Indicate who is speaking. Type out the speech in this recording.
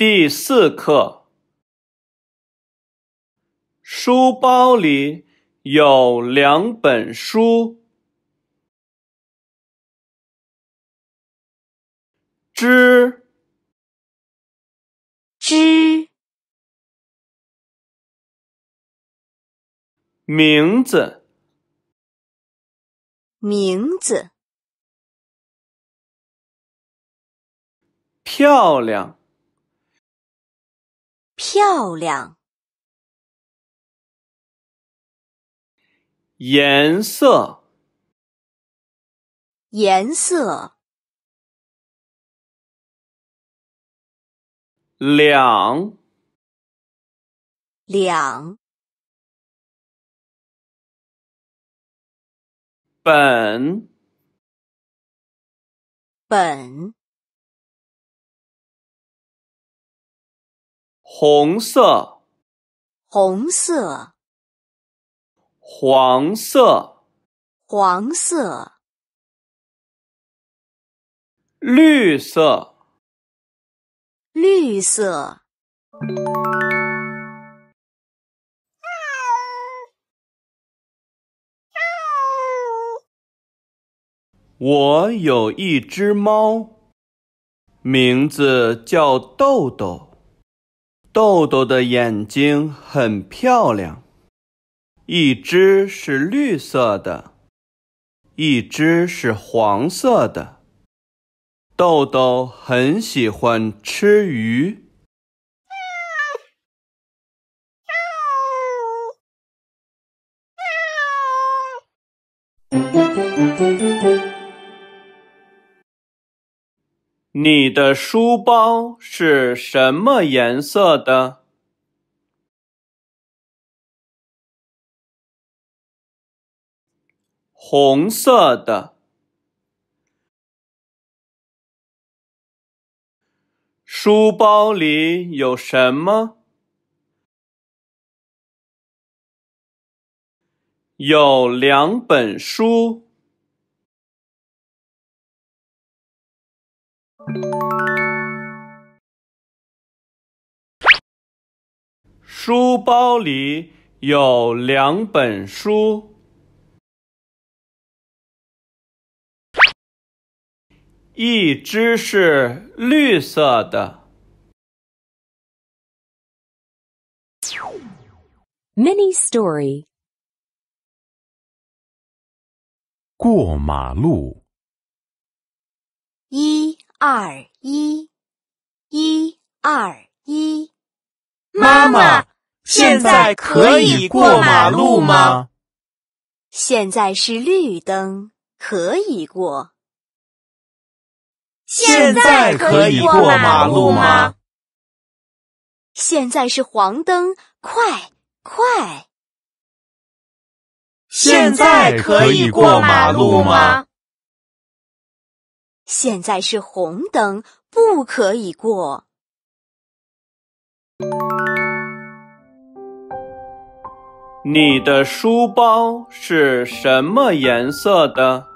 Speaker 1: 第四课，书包里有两本书。
Speaker 2: 之之，名字，名字，漂亮。漂亮，颜色，颜色，两，两，本，本。红色，红色，黄色，黄色，绿色，绿色。
Speaker 1: 我有一只猫，名字叫豆豆。豆豆的眼睛很漂亮，一只是绿色的，一只是黄色的。豆豆很喜欢吃鱼。你的书包是什么颜色的？
Speaker 2: 红色的。
Speaker 1: 书包里有什么？有两本书。
Speaker 2: 书包里有两本书，一只是绿色的。Mini Story。过马路。
Speaker 1: 一。二一，一二一。妈妈，现在可以过马路吗？现在是绿灯，可以过。现在可以过马路吗？现在是黄灯，快快。
Speaker 2: 现在可以过马路吗？现在是红灯，不可以过。
Speaker 1: 你的书包是什么颜色的？